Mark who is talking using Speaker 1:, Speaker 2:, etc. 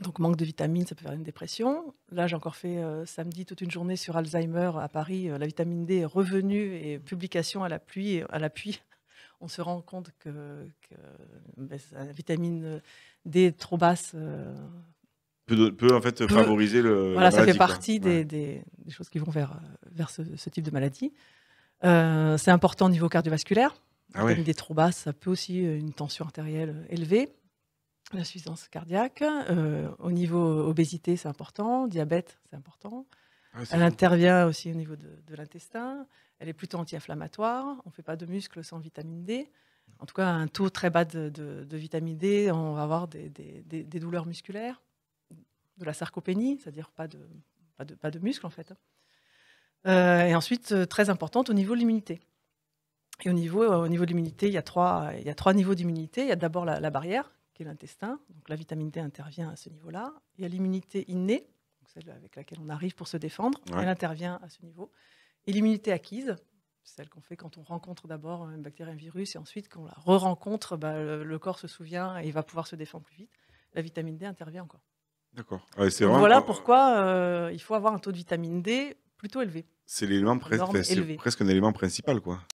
Speaker 1: Donc manque de vitamines, ça peut faire une dépression. Là, j'ai encore fait euh, samedi toute une journée sur Alzheimer à Paris. Euh, la vitamine D est revenue et publication à l'appui. À l'appui, on se rend compte que, ben, la vitamine euh, D trop basse. peut, en fait favoriser le. Voilà, ça fait partie des, choses qui vont vers, vers ce, type de maladie. c'est important au niveau cardiovasculaire. La ah vitamine D trop basse, ça peut aussi une tension artérielle élevée. L'insuffisance cardiaque, euh, au niveau obésité, c'est important, diabète, c'est important. Ah, elle intervient aussi au niveau de, l'intestin. Elle est plutôt anti-inflammatoire. On ne fait pas de muscles sans vitamine D. En tout cas, un taux très bas de, vitamine D, on va avoir des, des, douleurs musculaires, de la sarcopénie, c'est-à-dire pas de, pas, de, pas de muscles en fait. Hein. Euh, et ensuite, euh, très importante au niveau de l'immunité. Et au niveau, au niveau de l'immunité, il, y a trois, il y a trois niveaux d'immunité. Il y a d'abord la, barrière l'intestin. Donc la vitamine D intervient à ce niveau-là. Il y a l'immunité innée, celle avec laquelle on arrive pour se défendre, elle intervient à ce niveau. Et l'immunité acquise, celle qu'on fait quand on rencontre d'abord une bactérie, un virus, et ensuite qu'on la re-rencontre, bah, le, corps se souvient et il va pouvoir se défendre plus vite. La vitamine D intervient encore. D'accord. voilà pourquoi euh, il faut avoir un taux de vitamine D plutôt élevé. C'est l'élément presque un élément principal, quoi.